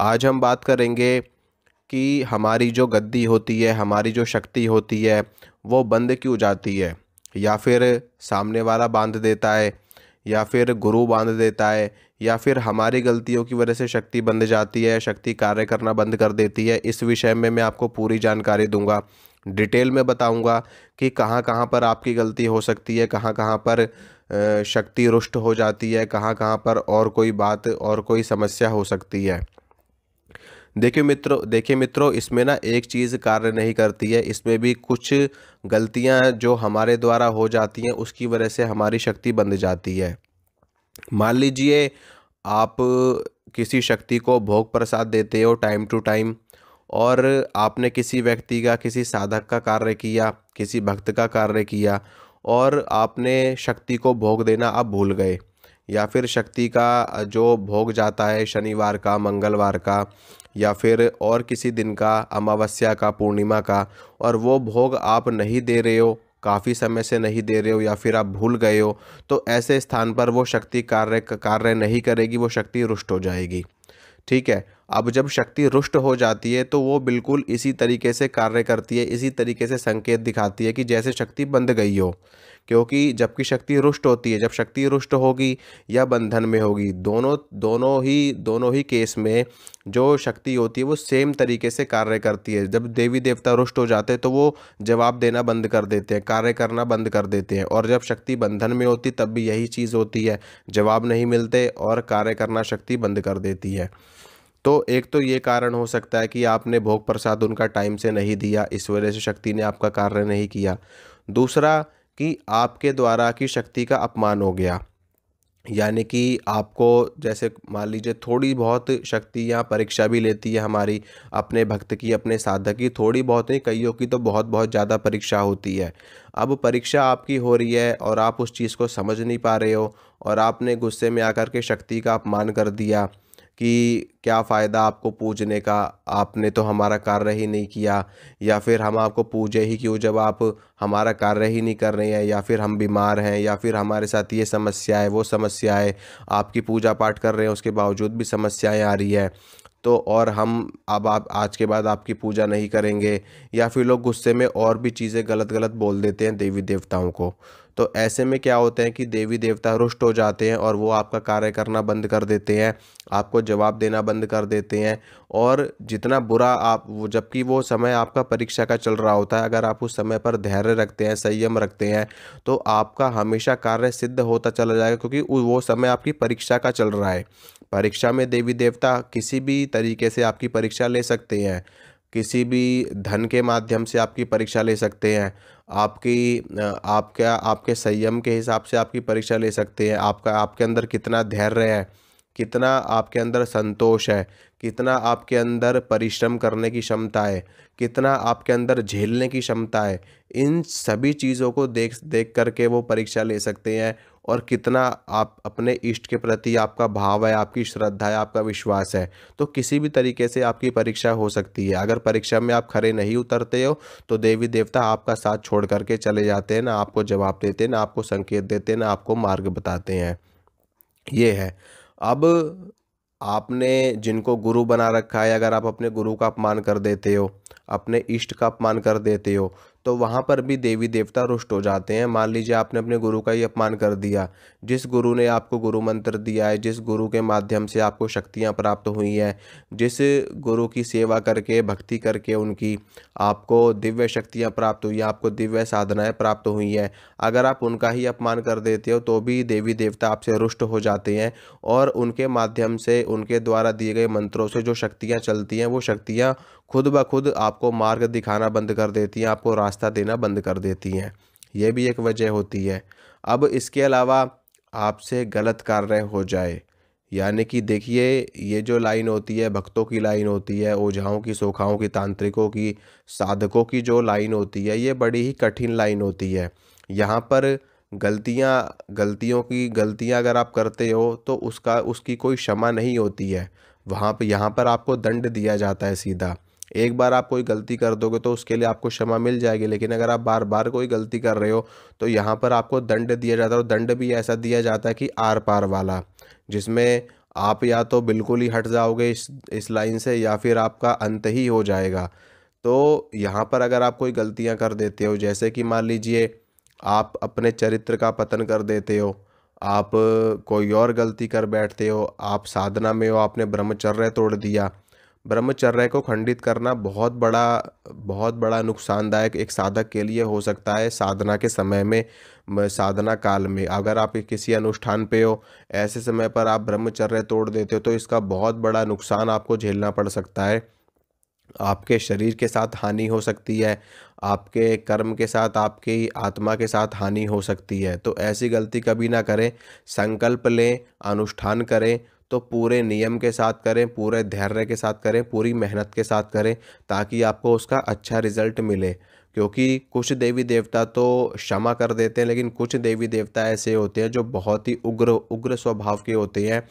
आज हम बात करेंगे कि हमारी जो गद्दी होती है हमारी जो शक्ति होती है वो बंद क्यों जाती है या फिर सामने वाला बांध देता है या फिर गुरु बांध देता है या फिर हमारी गलतियों की वजह से शक्ति बंद जाती है शक्ति कार्य करना बंद कर देती है इस विषय में मैं आपको पूरी जानकारी दूंगा डिटेल में बताऊंगा कि कहाँ कहाँ पर आपकी गलती हो सकती है कहाँ कहाँ पर शक्ति रुष्ट हो जाती है कहाँ कहाँ पर और कोई बात और कोई समस्या हो सकती है देखिए मित्रों देखिए मित्रों इसमें ना एक चीज़ कार्य नहीं करती है इसमें भी कुछ गलतियां जो हमारे द्वारा हो जाती हैं उसकी वजह से हमारी शक्ति बंद जाती है मान लीजिए आप किसी शक्ति को भोग प्रसाद देते हो टाइम टू टाइम और आपने किसी व्यक्ति का किसी साधक का कार्य किया किसी भक्त का कार्य किया और आपने शक्ति को भोग देना आप भूल गए या फिर शक्ति का जो भोग जाता है शनिवार का मंगलवार का या फिर और किसी दिन का अमावस्या का पूर्णिमा का और वो भोग आप नहीं दे रहे हो काफ़ी समय से नहीं दे रहे हो या फिर आप भूल गए हो तो ऐसे स्थान पर वो शक्ति कार्य कार्य नहीं करेगी वो शक्ति रुष्ट हो जाएगी ठीक है अब जब शक्ति रुष्ट हो जाती है तो वो बिल्कुल इसी तरीके से कार्य करती है इसी तरीके से संकेत दिखाती है कि जैसे शक्ति बंद गई हो क्योंकि जबकि शक्ति रुष्ट होती है जब शक्ति रुष्ट होगी या बंधन में होगी दोनों दोनों ही दोनों ही केस में जो शक्ति होती है वो सेम तरीके से कार्य करती है जब देवी देवता रुष्ट हो जाते हैं तो वो जवाब देना बंद कर देते हैं कार्य करना बंद कर देते हैं और जब शक्ति बंधन में होती तब भी यही चीज़ होती है जवाब नहीं मिलते और कार्य करना शक्ति बंद कर देती है तो एक तो ये कारण हो सकता है कि आपने भोग प्रसाद उनका टाइम से नहीं दिया इस वजह से शक्ति ने आपका कार्य नहीं किया दूसरा कि आपके द्वारा की शक्ति का अपमान हो गया यानी कि आपको जैसे मान लीजिए थोड़ी बहुत शक्ति या परीक्षा भी लेती है हमारी अपने भक्त की अपने साधक की थोड़ी बहुत नहीं कईयों की तो बहुत बहुत ज़्यादा परीक्षा होती है अब परीक्षा आपकी हो रही है और आप उस चीज़ को समझ नहीं पा रहे हो और आपने गुस्से में आकर के शक्ति का अपमान कर दिया कि क्या फ़ायदा आपको पूजने का आपने तो हमारा कार्य ही नहीं किया या फिर हम आपको पूजे ही क्यों जब आप हमारा कार्य ही नहीं कर रहे हैं या फिर हम बीमार हैं या फिर हमारे साथ ये समस्या है वो समस्या है आपकी पूजा पाठ कर रहे हैं उसके बावजूद भी समस्याएं आ रही है तो और हम अब आप आज के बाद आपकी पूजा नहीं करेंगे या फिर लोग गुस्से में और भी चीज़ें गलत गलत बोल देते हैं देवी देवताओं को तो ऐसे में क्या होते हैं कि देवी देवता रुष्ट हो जाते हैं और वो आपका कार्य करना बंद कर देते हैं आपको जवाब देना बंद कर देते हैं और जितना बुरा आप वो जबकि वो समय आपका परीक्षा का चल रहा होता है अगर आप उस समय पर धैर्य रखते हैं संयम रखते हैं तो आपका हमेशा कार्य सिद्ध होता चला जाएगा क्योंकि वो समय आपकी परीक्षा का चल रहा है परीक्षा में देवी देवता किसी भी तरीके से आपकी परीक्षा ले सकते हैं किसी भी धन के माध्यम से आपकी परीक्षा ले सकते हैं आपकी आपका आपके संयम के हिसाब से आपकी परीक्षा ले सकते हैं आपका आपके अंदर कितना धैर्य है कितना आपके अंदर संतोष है कितना आपके अंदर परिश्रम करने की क्षमता है कितना आपके अंदर झेलने की क्षमता है इन सभी चीज़ों को देख देख करके वो परीक्षा ले सकते हैं और कितना आप अपने इष्ट के प्रति आपका भाव है आपकी श्रद्धा है आपका विश्वास है तो किसी भी तरीके से आपकी परीक्षा हो सकती है अगर परीक्षा में आप खड़े नहीं उतरते हो तो देवी देवता आपका साथ छोड़ करके चले जाते हैं ना आपको जवाब देते ना आपको संकेत देते ना आपको मार्ग बताते हैं ये है अब आपने जिनको गुरु बना रखा है अगर आप अपने गुरु का अपमान कर देते हो अपने इष्ट का अपमान कर देते हो तो वहाँ पर भी देवी देवता रुष्ट हो जाते हैं मान लीजिए आपने अपने गुरु का ही अपमान कर दिया जिस गुरु ने आपको गुरु मंत्र दिया है जिस गुरु के माध्यम से आपको शक्तियाँ प्राप्त हुई हैं जिस गुरु की सेवा करके भक्ति करके उनकी आपको दिव्य शक्तियाँ प्राप्त हुई हैं आपको दिव्य साधनाएँ प्राप्त हुई हैं अगर आप उनका ही अपमान कर देते हो तो भी देवी देवता आपसे रुष्ट हो जाते हैं और उनके माध्यम से उनके द्वारा दिए गए मंत्रों से जो शक्तियाँ चलती हैं वो शक्तियाँ खुद ब खुद आपको मार्ग दिखाना बंद कर देती हैं आपको रास्ता नाश्ता देना बंद कर देती हैं यह भी एक वजह होती है अब इसके अलावा आपसे गलत कार्य हो जाए यानी कि देखिए ये जो लाइन होती है भक्तों की लाइन होती है ओझाओं की सोखाओं की तांत्रिकों की साधकों की जो लाइन होती है ये बड़ी ही कठिन लाइन होती है यहाँ पर गलतियाँ गलतियों की गलतियाँ अगर आप करते हो तो उसका उसकी कोई क्षमा नहीं होती है वहाँ पर यहाँ पर आपको दंड दिया जाता है सीधा एक बार आप कोई गलती कर दोगे तो उसके लिए आपको क्षमा मिल जाएगी लेकिन अगर आप बार बार कोई गलती कर रहे हो तो यहाँ पर आपको दंड दिया जाता है और दंड भी ऐसा दिया जाता है कि आर पार वाला जिसमें आप या तो बिल्कुल ही हट जाओगे इस इस लाइन से या फिर आपका अंत ही हो जाएगा तो यहाँ पर अगर आप कोई गलतियाँ कर देते हो जैसे कि मान लीजिए आप अपने चरित्र का पतन कर देते हो आप कोई और गलती कर बैठते हो आप साधना में हो आपने ब्रह्मचर्य तोड़ दिया ब्रह्मचर्य को खंडित करना बहुत बड़ा बहुत बड़ा नुकसानदायक एक साधक के लिए हो सकता है साधना के समय में साधना काल में अगर आप किसी अनुष्ठान पे हो ऐसे समय पर आप ब्रह्मचर्य तोड़ देते हो तो इसका बहुत बड़ा नुकसान आपको झेलना पड़ सकता है आपके शरीर के साथ हानि हो सकती है आपके कर्म के साथ आपकी आत्मा के साथ हानि हो सकती है तो ऐसी गलती कभी ना करें संकल्प लें अनुष्ठान करें तो पूरे नियम के साथ करें पूरे धैर्य के साथ करें पूरी मेहनत के साथ करें ताकि आपको उसका अच्छा रिजल्ट मिले क्योंकि कुछ देवी देवता तो क्षमा कर देते हैं लेकिन कुछ देवी देवता ऐसे होते हैं जो बहुत ही उग्र उग्र स्वभाव के होते हैं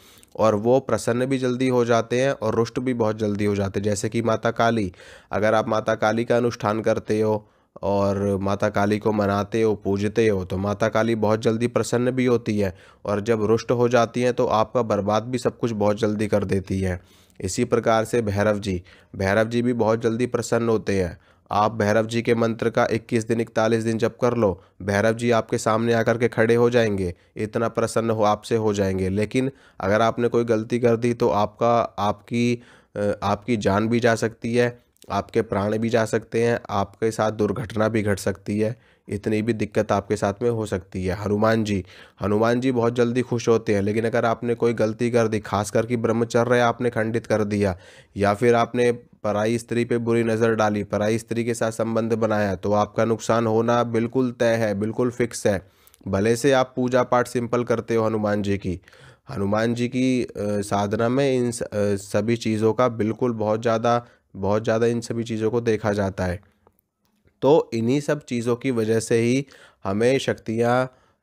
और वो प्रसन्न भी जल्दी हो जाते हैं और रुष्ट भी बहुत जल्दी हो जाते हैं जैसे कि माता काली अगर आप माता काली का अनुष्ठान करते हो और माता काली को मनाते हो पूजते हो तो माता काली बहुत जल्दी प्रसन्न भी होती है और जब रुष्ट हो जाती हैं तो आपका बर्बाद भी सब कुछ बहुत जल्दी कर देती है इसी प्रकार से भैरव जी भैरव जी भी बहुत जल्दी प्रसन्न होते हैं आप भैरव जी के मंत्र का 21 दिन इकतालीस दिन जप कर लो भैरव जी आपके सामने आकर के खड़े हो जाएंगे इतना प्रसन्न हो आपसे हो जाएंगे लेकिन अगर आपने कोई गलती कर दी तो आपका आपकी आपकी जान भी जा सकती है आपके प्राण भी जा सकते हैं आपके साथ दुर्घटना भी घट सकती है इतनी भी दिक्कत आपके साथ में हो सकती है हनुमान जी हनुमान जी बहुत जल्दी खुश होते हैं लेकिन अगर आपने कोई गलती कर दी खास करके ब्रह्मचर्य आपने खंडित कर दिया या फिर आपने पराई स्त्री पे बुरी नज़र डाली पराई स्त्री के साथ संबंध बनाया तो आपका नुकसान होना बिल्कुल तय है बिल्कुल फिक्स है भले से आप पूजा पाठ सिंपल करते हो हनुमान जी की हनुमान जी की साधना में इन सभी चीज़ों का बिल्कुल बहुत ज़्यादा बहुत ज़्यादा इन सभी चीज़ों को देखा जाता है तो इन्हीं सब चीज़ों की वजह से ही हमें शक्तियाँ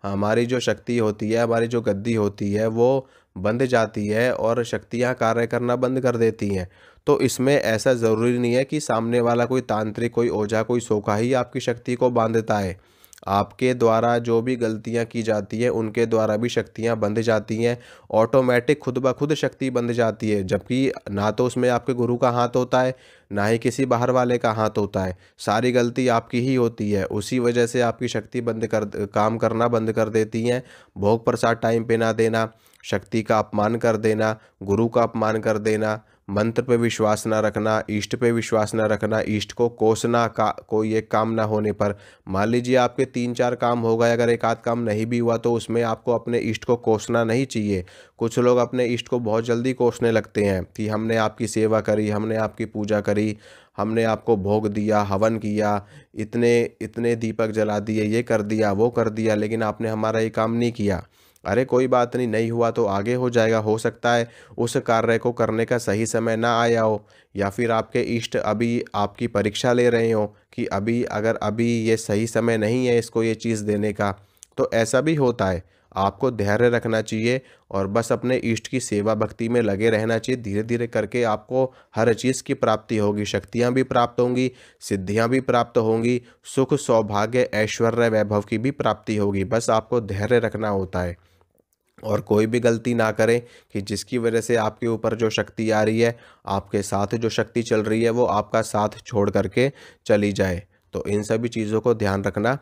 हमारी जो शक्ति होती है हमारी जो गद्दी होती है वो बंध जाती है और शक्तियाँ कार्य करना बंद कर देती हैं तो इसमें ऐसा ज़रूरी नहीं है कि सामने वाला कोई तांत्रिक कोई ओझा कोई सोखा ही आपकी शक्ति को बांधता है आपके द्वारा जो भी गलतियां की जाती है उनके द्वारा भी शक्तियां बंध जाती हैं ऑटोमेटिक खुद ब खुद शक्ति बंध जाती है जबकि ना तो उसमें आपके गुरु का हाथ होता है ना ही किसी बाहर वाले का हाथ होता है सारी गलती आपकी ही होती है उसी वजह से आपकी शक्ति बंद कर काम करना बंद कर देती हैं भोग प्रसाद टाइम पे ना देना शक्ति का अपमान कर देना गुरु का अपमान कर देना मंत्र पे विश्वास ना रखना ईष्ट पे विश्वास ना रखना ईष्ट को कोसना का कोई एक काम ना होने पर मान लीजिए आपके तीन चार काम हो गए अगर एक आध काम नहीं भी हुआ तो उसमें आपको अपने ईष्ट को कोसना नहीं चाहिए कुछ लोग अपने ईष्ट को बहुत जल्दी कोसने लगते हैं कि हमने आपकी सेवा करी हमने आपकी पूजा करी हमने आपको भोग दिया हवन किया इतने इतने दीपक जला दिए ये कर दिया वो कर दिया लेकिन आपने हमारा ये काम नहीं किया अरे कोई बात नहीं नहीं हुआ तो आगे हो जाएगा हो सकता है उस कार्य को करने का सही समय ना आया हो या फिर आपके इष्ट अभी आपकी परीक्षा ले रहे हो कि अभी अगर अभी ये सही समय नहीं है इसको ये चीज़ देने का तो ऐसा भी होता है आपको धैर्य रखना चाहिए और बस अपने इष्ट की सेवा भक्ति में लगे रहना चाहिए धीरे धीरे करके आपको हर चीज़ की प्राप्ति होगी शक्तियाँ भी प्राप्त होंगी सिद्धियाँ भी प्राप्त होंगी सुख सौभाग्य ऐश्वर्य वैभव की भी प्राप्ति होगी बस आपको धैर्य रखना होता है और कोई भी गलती ना करें कि जिसकी वजह से आपके ऊपर जो शक्ति आ रही है आपके साथ जो शक्ति चल रही है वो आपका साथ छोड़ करके चली जाए तो इन सभी चीज़ों को ध्यान रखना